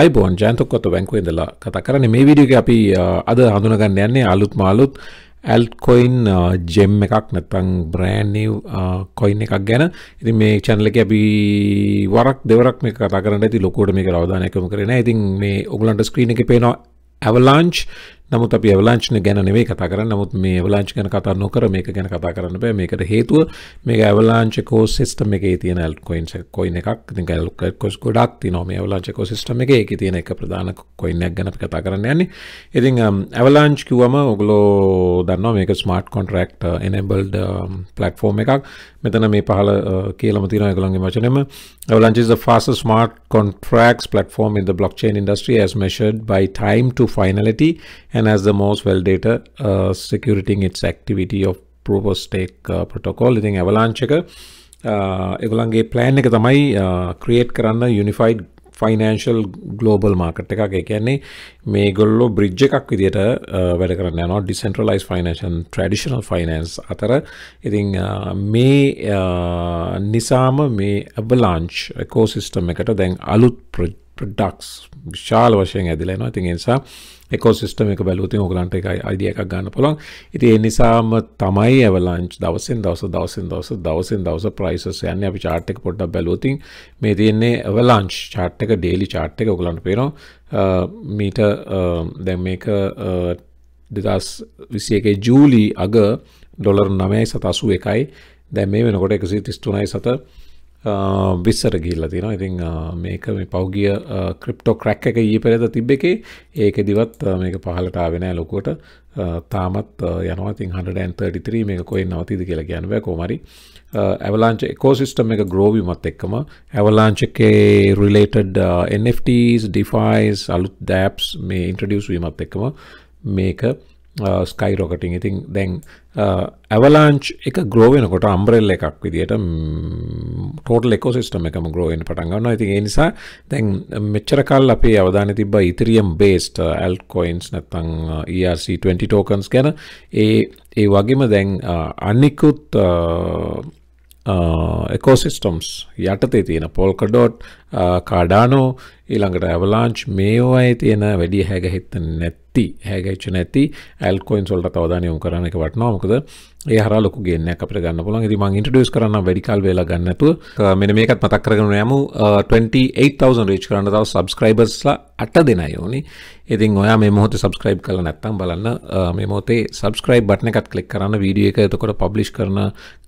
අයිබෝන් ජයන්තොක්කොත් බැංකු ඉඳලා කතා කරන්නේ මේ විඩියක අපි අද හඳුනගන්න යන්නේ අලුත් මාලුත් ඇල්කොයින් ජෙම් එකක් නැතං බ්‍රෑන්ව කොයින් එකක් ගැන ඉති මේ චැනලක අපි වරක් දෙවරක් මේ කතා කරන්න ඇති ලොකෝට මේ රවධානයකම කරන ඉතින් මේ ඔගලන්ට ස්ක්‍රීන එක පේනවා ඇවලාංච් නමුත් අපි ඇවලංච් ගැන නෙවෙයි කතා කරන්නේ. නමුත් මේ ඇවලංච් ගැන කතා නොකර මේක ගැන කතා කරන්න බෑ. මේකට හේතුව මේක ඇවලංච් කෝස් සිස්ටම් එකේ තියෙන ඇල්ට්කොයින්ස් කොයින් එකක්. ඉතින් ඇල්ට්කොයින්ස් ගොඩක් තියෙනවා මේ ඇවලංච් ඉකෝසිස්ටම් එකේ. ඒකේ තියෙන එක ප්‍රධාන කොයින් එකක් ගැන අපි කතා කරන්න යන්නේ. ඉතින් ඇවලංච් um, කිව්වම ඔයගොල්ලෝ දන්නවා මේක ස්මාර්ට් කොන්ට්‍රැක්ට් එනේබල්ඩ් ප්ලැට්ෆෝම් එකක්. මෙතන මේ පහල Avalanche is the fastest smart contracts platform in the blockchain industry as measured by time to finality and has the most well data uh, securing its activity of proof of stake uh, protocol. ඉතින් Avalanche එක uh, ඒගොල්ලන්ගේ plan එක තමයි uh, create කරන්න unified financial global market එකක් කියන්නේ මේ ගොල්ලො bridge එකක් විදිට වැඩ කරන්න නවා ඩිසන්ට්‍රලයිස් ෆයිනන්ශන් ට්‍රඩිෂනල් ෆයිනන්ස් අතර ඉතිං මේ නිසාම මේ ඇබලාංච් කෝසිිස්ටම් එකට දැන් අලුත් ප්‍රඩක්ස් විශාල වශයෙන් ඇදිලනවා ඉතින් ඒ නිසා එකොසිස්ටම් එක බැලුවොත් ඕගලන්ට එක අයිඩියා එකක් ගන්න පුළුවන්. ඉතින් ඒ නිසාම තමයි Avalanche දවසෙන් දවස දවසෙන් දවස දවසෙන් දවස prices යන්නේ අපි chart එක පොඩ්ඩක් බැලුවොත් මේ තියෙන්නේ Avalanche chart එක daily chart එක ඕගලන්ට පේනවා මීට දැන් මේක 2021 ජූලි අග ඩොලර් 9.81යි දැන් මේ වෙනකොට 133.7 විස්සර ගිල්ල තින ඉතිං මේක මේ පෞගිය ක්‍රිප්ටෝ ක්‍රැක් එක ඒ පෙරද තිබ්බ එකේ ඒක දිවත් මේක පහලටාවෙනෑ ලොකුවට තාමත් යනවතින් හඩන්තරිතරී මේ කොයින් නවතිද කියලා ගැනව කෝමරි ඇවලාංච කෝසිිස්ටම් එක ග්‍රෝවිමත් එක්කම ඇවලාංචකේ රිලේටඩ NFTස් ඩිෆයිස් අලුත් දැප්ස් මේ ඉන්ට්‍රඩියස් වීමත් එක්කම මේක ස්කයිරොකටින් uh, ඉතින් දැන් ඇවලාංච් uh, එක ග්‍රෝවෙනකොට අම්බ්‍රෙල් එකක් විදිට ටෝටල් එකෝසිස්ටම එකම ග්‍රෝවෙන් පටන්ගන්න ඉති ඒ නිසා දැන් මෙච්චර කල් අපේ අවධාන තිබ ඉතිරියම් බේස්ට ඇල්කොයින්ස් නැතං ERC20 ටෝකන්ස් ගැන ඒ ඒ වගේම දැන් uh, අනිකුත් එකෝසිස්ටම්ස් යටතේ තියෙන පොල්කඩොට් කාඩානෝ ඊළඟට ඇවලාංච් මේවායි තියෙන වැඩි හැගහිත්ත නැත්ති හැගච්ච නැති ඇල්කොයින් සොල්ට අවධානයම් කරන එක වටනවා මොකද ඒ හර ලොකු ගන්න අපට ගන්න පුළන් ඉති මං ඉන්ටඩියස් කරන්න වැඩිකල් වෙලා ගන්නතු මෙන මේකත් මතක් කරගෙන යමු 28,000 රේච් කරන්න තව සබස්ක්‍රයිබර්ස්ලා අට දෙනයි ඕනි ඉතින් ඔයා මේ මොහොත සබස්ක්‍රයිබ් කල නැත්තම් බලන්න මේ මොතේ සබස්ක්‍රයිබ් බටන එකත් කලික් කරන්න වීඩිය එක එතකොට පබ්ලිෂ් කරන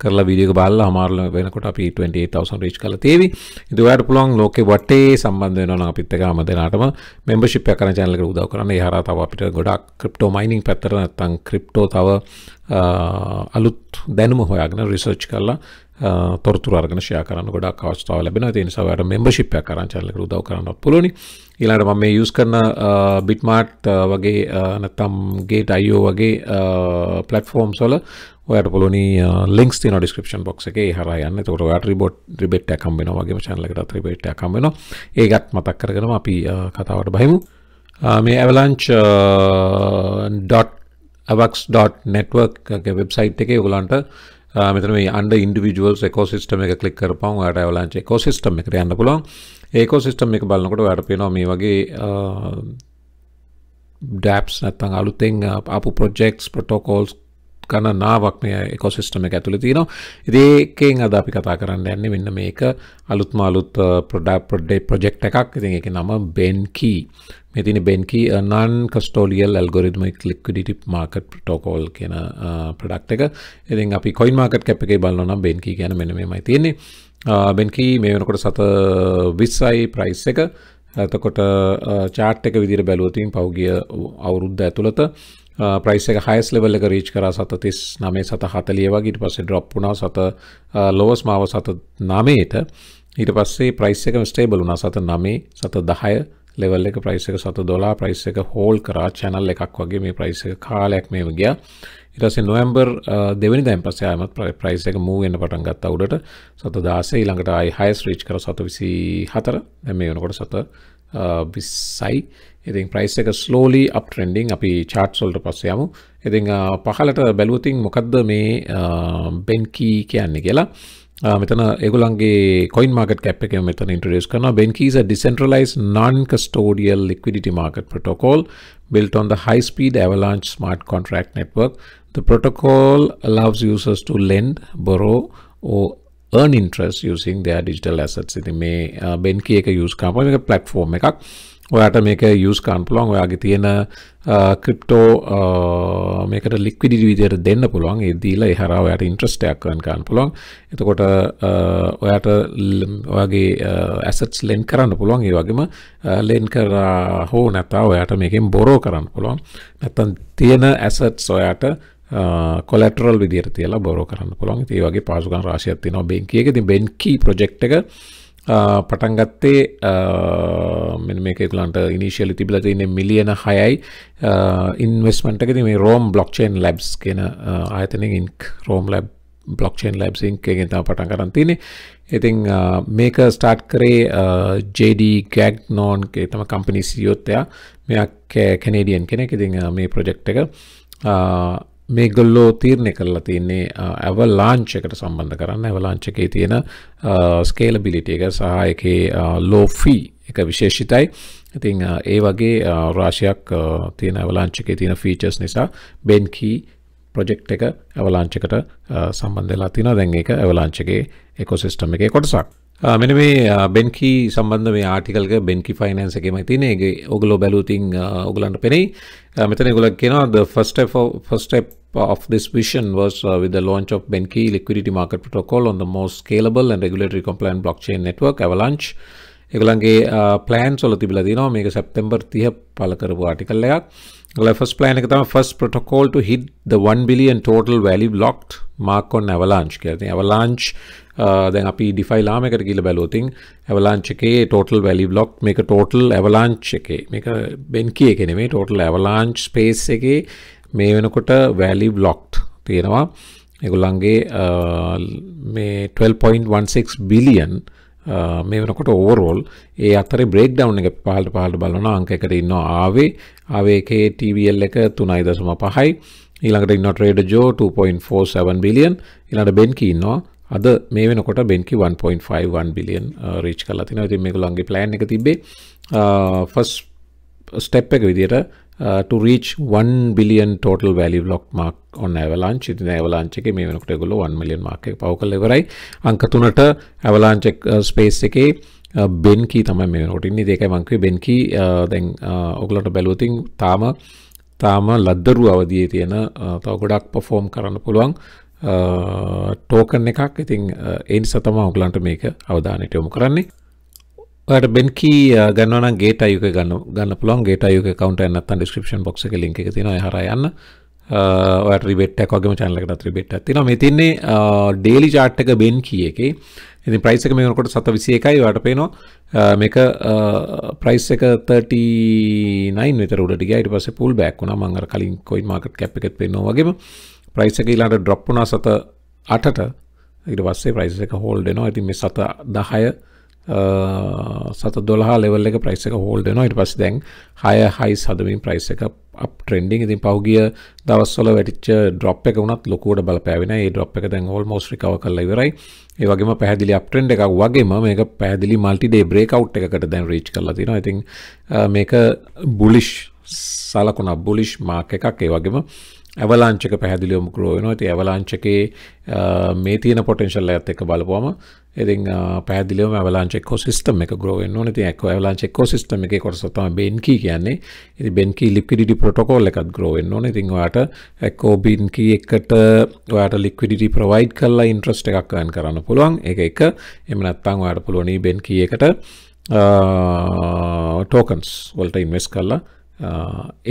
කරලා වීඩියක බල්ල හමාරල වෙනකොට අපි 28,000 රීච් කළ තේවි ඉදවාට පුළුවන් ලෝකෙ වටේ සම්බන්ධ වෙනවා අපිත් එක හැම දෙනාටම membership එක කරන channel එකට උදව් කරන්න ඒ හරහා තව අපිට ගොඩක් crypto mining පැත්තට නැත්තම් crypto තව අලුත් දැනුම හොයාගෙන රිසර්ච් කරලා තොරතුර අරගෙන ෂෙයා කරන්න ගොඩක් අවස්ථාව ලැබෙනවා. ඒ නිසා ඔයාලට membership එකක් අරන් channel එකට උදව් කරන්නත් පුළුවනි. ඊළඟට මම මේ use කරන bitmart වගේ නැත්නම් gate.io වගේ platforms වල ඔයාට පුළුවනි links තියෙනවා description box එකේ හරහා යන්න. ඒකට ඔයාට rebate rebate එකක් හම්බ වෙනවා වගේම channel එකටත් rebate එකක් හම්බ වෙනවා. ඒකත් මතක් කරගෙනම අපි කතාවට බහිමු. මේ avalanche.com අවක්ස්.network වෙබ්සයිට් එකේ ඔයගලන්ට මෙතන මේ අnder individuals ecosystem එක ක්ලික් කරපුවම ඔයාලට avalanche ecosystem එකට යන්න පුළුවන්. ඒ ecosystem එක බලනකොට ඔයාලට පේනවා මේ වගේ dApps නැත්නම් අලුතෙන් ආපු projects protocols ගණනාවක් මේ එකොසිස්ටම එක ඇතුළ තියෙනවා ඉදේකෙන් අද අපි කතා කරන්න යන්නේ මෙන්න මේක අලුත්ම අලුත් ප්‍රඩක් ප්‍රඩේ ප්‍රජෙක්් එකක් ඉතින් එක නම බෙන්කී මෙතින බෙන්කී නන් කස්ටෝලියල් ඇල්ගොරිදමක් ලික්විඩිටි මාකට් ප්‍රටෝකෝල් කියන ප්‍රඩක්් uh, එක ඉතින් අපි කොයින් මාකට් කැප් එකේ බලන්නම් බෙන්කී ගැන මෙන මේමයි තියෙන්නේ බෙන්කී uh, මේ වෙනකොට සත uh, විස්සයි ප්‍රයිස් එක ඇතකොට චාට් එක විදිර බැලුවතින් පෞගිය අවුරුද්ධ ඇතුළත ප්‍රයිස් එක හයිස් ලෙවල් එක රීච් කරා සත 39 සත 40 වගේ ඊට පස්සේ ඩ්‍රොප් වුණා සත ලෝවස් මාව සත 9ට ඊට පස්සේ ප්‍රයිස් එක ස්ටේබල් වුණා සත 9 සත 10 ලෙවල් එක ප්‍රයිස් එක සත 12 ප්‍රයිස් එක හෝල්ඩ් කරා channel එකක් වගේ මේ ප්‍රයිස් එක කාලයක් මේව ගියා ඊට පස්සේ නොවැම්බර් 2 වෙනිදායින් පස්සේ ආයමත් ප්‍රයිස් එක මූව් වෙන්න පටන් ගත්තා උඩට සත 16 ඊළඟට ආයි හයිස් රීච් කරා සත 24 දැන් මේ වෙනකොට සත බිස්සයි uh, ඉතින් ප්‍රයිස් එක ස්ලෝලි අප ට්‍රෙන්ඩිං අපි චාට් සොල්ට පස්ස යමු ඉතිං uh, පහලට බැලුවතින් මොකක්ද මේ බෙන්කී uh, කියන්නේ කියලා මෙතන එගුලන්ගේ කොයින් මාර්කට කැප් එක මෙතන ඉන්ට්‍රඩියස් කරනවා Benqi's decentralised non custodial liquidity market protocol built on the high speed avalanche smart contract network the protocol allows users to lend borrow or earn interest using their digital assets. ඉතින් මේ Benki එක use කරපුවම මේක platform එකක්. ඔයාට මේක යස් කාන් පුළොන් ඔයාගේ තියෙන crypto මේකට ලික්විඩි විදියට දෙන්න පුළුවන් එදීලා එහර ඔයාට ඉන්ට්‍රස්ටයක්කන් කාන් පුළොන් එතකොට ඔයාට ඔයාගේ ඇසටස් ලෙන් කරන්න පුළුවන් ඒ වගේම ලෙන් කර හෝ නැතා ඔයාට මේකෙන් බොරෝ කරන්න පුළුවන් නැත්තන් තියෙන ඇසට් සොයාට කොලටරල් විදිර තියලා බොරෝ කරන්න පුළොන් ඒ වගේ පාසුකන් රාශයක් තිනවා බැංකියක ති බැංකී ප්‍රජෙක්් එක පටන්ගත්තේ මෙ මේකලන්ට ඉනිශල තිබල තින්නේ මිලියන හයයි ඉන්වස්මටක මේ රෝම් බ්ලොක්්චේන් ලැබ්ස් කියෙන ආයතන ඉන්ක් රෝම් ලැබ් බ්ලොක්්චේන් ලැබ් සිංකගෙන් තම පටන් කරන් තිනේ ඉතිං මේක ස්ටාර්ට් කරේ ජඩ ගෑක් නෝන්ගේ තම කම්පිනි සියෝත්තයා මෙයක් කැනේඩියන් කෙනෙක් ඉතිං මේ ප්‍රොජෙක්් එක මේ ගොල්ලෝ තීරණය කරලා තියන්නේ ඇව ලාංචකට සම්බන්ධ කරන්න ඇව ලාංචකේ තියෙන ස්කේලබිලිට එක සහයකේ ලෝෆී එක විශේෂිතයි ඉතිං ඒ වගේ රාශයක් තියෙන ඇවලාංචකේ තියෙන ෆීචස් නිසා බෙන්කී ප්‍රජෙක්් එක ඇවලාංචකට සම්බන්ධලා තින දැන් එක ඇවලාංචකේ එකොසිස්ටම් එක කොටසක් මෙනවේ බෙන්කි සම්බන්ධ මේ ආටිකල්ක බෙන්කි ෆයිනන්ස එකම තින ඔගලෝ බැලූතින් ඔගලන්ට පෙනෙයි මෙතන ගොලක් කියෙනවා ෆස්ටප් of this vision was uh, with the launch of Benkey Liquidity Market Protocol on the most scalable and regulatory compliant blockchain network, Avalanche. එකළන්ගේ පලෑන් සොල තිබල දිනවා මේක සැප්තෙම්බර් තිය පල කරපු ආටිකල් එකක් ෆස් ප්ලෑන එක තම ෆස් ප්‍රටකෝල්ට හිට වන් බිලියන් ටෝටල් වැලි බ්ලොක්් මාකොන් ඇවලාංච් කරති ඇවලාංච් දැන් අපි ඩිෆයිලාමකට කියල බැලෝතින් ඇවලාංච් එකේ ටෝටල් වැලි බ්ලොක්් මේක ටෝටල් ඇවලාංච් එකේ මේක බෙන් කිය කෙනෙමේ ටෝටල් ඇවලාංච් ස්පේස් එකේ මේ වෙනකොට වැලි බ්ලොක්් තියෙනවා එගුලන්ගේ මේ 12.16 බිලියන් මේ වනකොට ඕවරෝල් ඒ අතර බ්‍රේක් ඩව් එක පහල්ට පහල්ට බලන අංක එකට ඉන්න ආවේ ආවේකේ ටවල් එක තුනයි දසම පහයි ඊළඟට ඉන්න ට්‍රේඩ ජෝ 2.47 බිලියන් ඉළඟට බෙන්කි ඉන්නවා අද මේ වෙනකොට බෙන්කි 1.51 බිලියන් රීච් කලා තින ඉතින් මේකුලන්ගේ ප්ලෑන් එක තිබේ ෆස් ස්ටෙප් එක විදියට uh, to reach 1 billion total value block mark ඔන්න ඇවලාංච ඉතින් ඇවලාංච එක මේ වෙනකොට ඒගොල්ලෝ 1 million mark එක පව කරලා ඉවරයි අංක 3ට ඇවලාංච ස්පේස් එකේ බෙන්කී uh, තමයි මේ වෙනකොට ඉන්නේ ඒකයි මං කිව්වේ බෙන්කී uh, දැන් uh, ඔයගොල්ලන්ට බැලුවොත් තාම තාම ලද්දරු අවදියේ තියෙන තව ගොඩක් perform කරන්න පුළුවන් ටෝකන් එකක් ඉතින් ඒ නිසා තමයි ඔයගලන්ට මේක අවධානයට යොමු කරන්නේ ඔට බෙන්කී ගන්නවන ගේට අයුක ගන්න ගන්න පුළන් ගේට අයුක කවන්ට නත්තන් ඩිස්ක්‍රපෂන් බොක් එක ලින්ක තින හරයන්න ඔට රිබෙට්ටක් වගේම චැනලකට රිබෙට් තින මේ තින්නේ ඩේලි චාට්ටක බෙන් කිය එකේ ඉති ප්‍රයිස් එක මේකොට සත විසිය එකයි වට පේනවා මේක ප්‍රයිස් එක 39 විතර උඩට ගියා ඊට පස්සේ පුල් බෑක් වුණා මම අර කලින් කොයින් මාකට් කැප් එකෙත් පේනවා වගේම ප්‍රයිස් එක ඊළඟට ඩ්‍රොප් වුණා සත 8ට ඊට පස්සේ ප්‍රයිස් එක හෝල්ඩ් වෙනවා ඉතින් මේ සත 10 සත දොලා ලෙවල් එක ප්‍රයිස් එක හෝල්ඩ නොයිට පස් දැන් හය හයි සදමින් ප්‍රයිස් එක අප ට්‍රෙන්ඩිං ඉතින් පහුගිය දවස්වල වැටිච් ඩොප් එක වුණත් ලොකුවට බලපෑවෙන ඒ ඩොප් එක දැන් හොල් මෝස් රිකව කරලා ඉවරයි ඒ වගේම පැහැදිලි අප් ට්‍රෙන්ඩ් එකක් වගේම මේක පැහැදිලි මල්ටි ඩේ බ්‍රේක් අවුට් එකකට දැන් රීච් කරලා තියෙනවා ඉතින් මේක බුලිෂ් සලකුණක් බුලිෂ් මාක් එකක් ඒ වගේම ඇවලාංචක පැහැදිලියොම කරෝයන ඇති ඇවලාංචකේ මේ තියන පොටෙන්ශල්ල ඇත් එක බලපුවම එති පැදිලව ඇවලාංචෙක් ෝසිස්ටම එක ග්‍රෝවෙන් නති ඇක් ඇවලාංචෙක් ෝසිස්ටම එක කොටසතම බෙන්කී කියන්නේ ඇති බෙන්කී ලික්විඩිටි ප්‍රටකෝල් එකත් ග්‍රෝවෙන් ඕන ඉතිංවාට ඇක්කෝබින්කී එකට ඔයාට ලික්විඩිටි ප්‍රවයිඩ් කල්ලා ඉන්ට්‍රස්ට එකක්කයන් කරන්න පුළුවන් එක එක එම නත්තං වාට පුළුවනී බෙන්කී එකට ටෝකන්ස් වොල්ට ඉන්වස් කල්ලා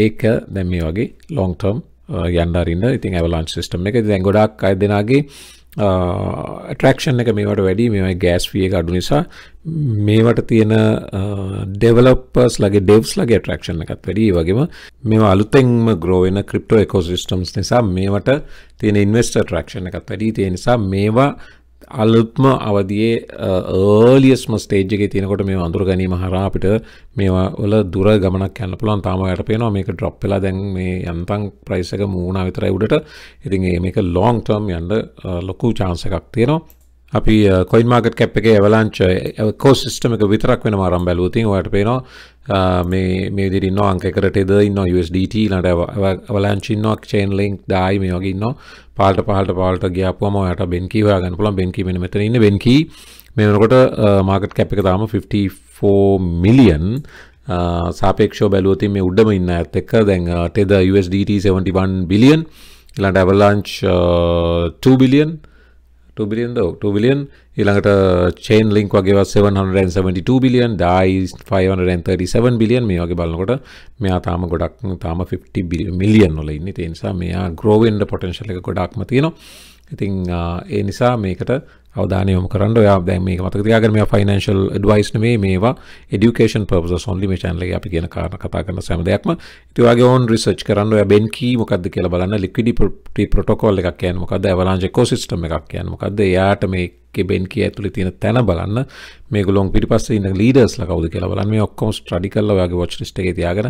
ඒක දැම්මේ වගේ ලොන්ටර්ම් යන්නරන්න ඉතින් ඇවලන් සිිටම් එක දැන් ගොඩක් අය දෙනාගේ ට්‍රක්ෂන් එක මේවට වැඩි මෙමයි ගෑස් විය අඩු නිසා මේවට තියෙන ඩෙවලපස් ලගේ ඩෙවස් ලගේ ට්‍රක්ෂණ එකත් වැඩි වගේම මේ අලුතෙන්ම ග්‍රෝවෙන ක්‍රිප්ටෝ එකෝසිිස්ටම්ස් නිසා මේවට තියෙන ඉන්වස්ට ට්‍රක්ෂණ එකත් වැඩි තියෙන නිසා මේවා අලුත්ම අවදියේ ඒලියස්ම ස්ටේජ්ගේ තියනකොට මේ අඳුර ගැනීම හරා අපිට මේවා වල දුර ගමනක් යන්න පුළන් තාම යට පේනවා මේක ඩ්‍රොප් වෙලා දැන් මේ යන්තන් ප්‍රයිසක මූුණ විතරයි උඩට ඉතින් මේක ලෝන්ටර්ම් යන්න ලොකු චාන්ස එකක් තියෙනවා අපි කොයින් මාගට කැප් එක ඇවලංච කෝ සිිටම එක විතරක් වෙන මාරම් බැලූතින් ඔයට පේනවා uh, මේ මේ දිරි නොංක කරටෙද ඉන්න USDT ලට අවලංචින්නක් චේන් ලින්ක් දායි මේ වගේ න්න පාට පහට පාලට ග්‍යාපුම යට බෙන්කී හයාගන්න පුලන් බෙන්කීම මෙතර ඉන්න බෙන්කී මෙනකොට මාගට uh, කැප් එක තාම 54 මිලියන් uh, සාපේක්ෂෝ බැලුවතින් මේ උඩම ඉන්න ඇත් එක්ක දැන් ටෙද USDT 71 බිලියන් ලට ඇවලංච් 2 බිලියන් බිලියන් දව 2 බිලියන් ඊළඟට චේන් ලින්ක් වගේ 772 බිලියන් ඩයි 537 බිලියන් මේ වගේ බලනකොට මෙයා තාම ගොඩක් තාම 50 මිලියන් වල ඉන්නේ ඒ නිසා මෙයා grow වෙන්න potential එක ගොඩක්ම තියෙනවා ඉතින් ඒ නිසා මේකට අවධානයම කරන්න ඔයා දැන් මේක මතක තියාගන්න මේවා ෆයිනෑන්ෂල් ඇඩ්වයිස් නෙමෙයි මේවා එඩියුකේෂන් පර්පසස් ඔන්ලි මේ channel එකේ අපි කියන කාරණා කතා කරන සෑම දෙයක්ම ඉතින් ඔයාගේ own research කරන්න ඔයා බෙන්කී මොකද්ද කියලා බලන්න liquidity protocol එකක් කියන්නේ මොකද්ද avalanche ecosystem එකක් කියන්නේ මොකද්ද එයාට මේ කෙබෙන් කිය ඇතුළි තියෙන තැන බලන්න මේ ගොලොන් පිරිපස්ස ඉන්න ලීඩර්ස්ලා කවුද කියලා බලන්න මේ ඔක්කොම ස්ටඩි කරලා ඔයාගේ වොච් ලිස්ට් එකේ තියාගෙන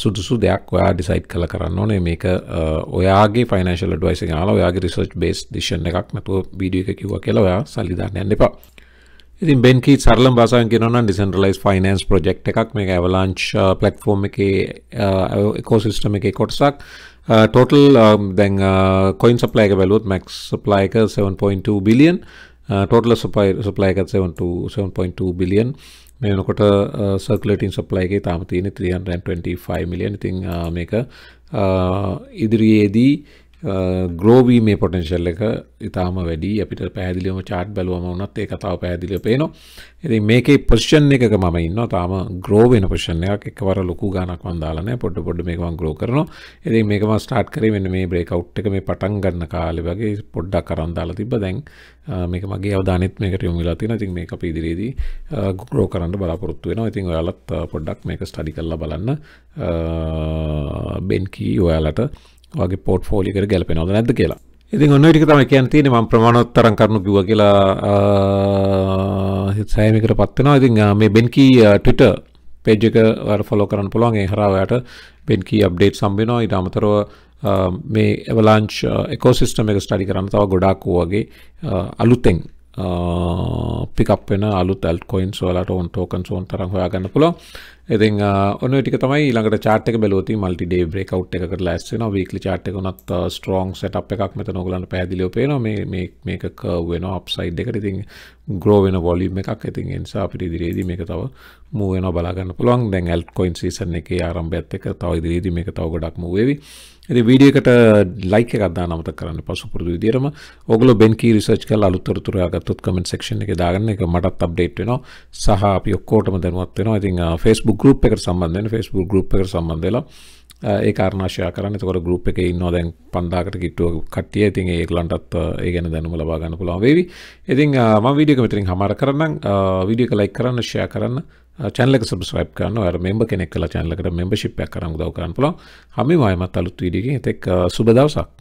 සුදුසු දෙයක් ඔයා ඩිසයිඩ් කරලා කරන්න ඕනේ මේක ඔයාගේ ෆයිනෑන්ෂල් ඇඩ්වයිස් එක අහලා ඔයාගේ රිසර්ච් බේස් ඩිසිෂන් එකක් නැතුව බීඩිය එක කිව්ව කියලා ඔයා සල්ලිදාන්න යන්න එපා ඉතින් බෙන්කී සරල බාසාන් කියනවන ඩිසන්ටලයිස් ෆයිනන්ස් ප්‍රජෙක්් එකක් මේ ඇවලාංච් පලට්ෆෝර්ම් එක එකෝසිිස්ටම එක කොටසක් ටෝටල් දැන් කොයින් සප්ලයක බැලුත් මැක් සප්ලයික 7.2 බිලියන් ටෝටල සපයි සප්ලයික 7.2 බිලියන් මේනකොට සර්කලටින් සප්ලයිගේ තාම තියෙන 325 මිලියන් ඉතින් uh, මේක uh, ඉදිරියේදී ග්‍රෝවී මේ පොටන්ශල් එක ඉතාම වැඩි අපිට පැදිලිම චාට් බැලුවම වනත් ඒ කතාව පැදිලිය පේනවා ඇති මේකේ පොෂ්ෂන් එක මම ඉන්න තාම ග්‍රෝවෙන පොෂණ එකක් එකවර ලොකු ගනක් වන්දාලන පොඩ පොඩ් මේකම ග්‍රෝ කරන ඇති මේකම ස්ටාට් කරේ වෙන මේ බ්‍රේකවට් එක මේ පටන් ගන්න කාලෙ වගේ පොඩ්ඩක් කරන්දාල තිබ දැන් මේක මගේ අවධානත් මේකට යොමු වෙලා තියෙන ඉතින් මේක අපි ඉදිරියේදී ග්‍රෝ කරන්න බලාපොරොත්තු වෙනවා ඉතින් ඔයාලත් පොඩ්ඩක් මේක ස්ටඩි කරලා බලන්න බෙන්කී ඔයාලට වගේ පෝට්ෆෝලිකට ගැලපෙනවද නැද කියලා ඉතින් ඔන්න ටික තම කියන් තියෙන ම ප්‍රමාණොත්තරන් කරනු කිව කියලා සෑමිකට පත්වෙනවා ඉතින් මේ බෙන්කී ටට පේජ් එක ෆොලෝ කරන්න පුළුවන් ඒ හරාවයට බෙන්කී අප්ඩේට් සම්බිනවා ඉතාමතරව මේ එවලාංච් එකෝසිිස්ටම එක ස්ටඩි කරන්න තව ගොඩාක්කූ වගේ අලුතෙන් පිකපෙන අලුත් ඇල්කොයින් සෝලට ඔන් ටෝකන් සෝන් තරන් හොයා ගන්න පුළො ඉතින් ඔන්න ටික තමයි ළඟට චාට් එක බැලුවොත් මල්ටි ඩේ බ්‍රේක්අවුට් එකකට ලෑස්ති වෙනවා වීක්ලි චාට් එක උනත් ස්ට්‍රොංග් සෙටප් එකක් මෙතන ඔයගලන්ට පැහැදිලිව පේනවා මේ මේ මේක කර්ව් වෙනවා අප්සයිඩ් එකට ඉතින් ග්‍රෝ වෙන වොලියම් එකක් ඉතින් ඒ නිසා අපිට ඉදිරියේදී මේක තව මූව් වෙනවා බලා ගන්න පුළුවන් දැන් ඇල්ට් කොයින් සීසන් එකේ ආරම්භයත් එක්ක තව ඉදිරියේදී මේක තව ගොඩක් මූව් වෙවි ඇති වීඩියකට ලයික ගදා නමත කරන්න පසු පුරදු විදිරම ඔගල බැන්කී රිසර්ච් කල් අලුත්තරතුරයා ගත්තොත් කමෙන්ට සක්ෂණ එක දාගන්න එක මටත් අප්ඩේට් වෙනවා සහ අපි ඔක්කෝටම දැනුවත් වෙනවා ඉතින් ෆස්බුක් ගරුප් එකට සම්බන්ධෙන ෆස්බුක් ගරුප් එක සම්බන්ධලා ඒ කාරණශය කරන්න තකොට ගරුප් එක ඉන්නවා දැන් පන්දාකට කිට්ටුව කටිය ඉතින් ඒකලන්ටත් ඒ ගැන දැනුම ලබාගන්න පුළා වේවි ඉතින් ම විඩියක මෙතරින් හමර කරන්න විඩියක ලයි කරන්න ෂය කරන්න චැනලක uh, සුබස්්‍රයිප් කරන්න අර මෙම්බ කෙනෙක් කලා චැනලකට මෙම්බශිප්යක් කරම් දවකාන්න පුලො හමි වායමත් අලුත් විඩියකින් එතෙක් uh, සුබදවසක්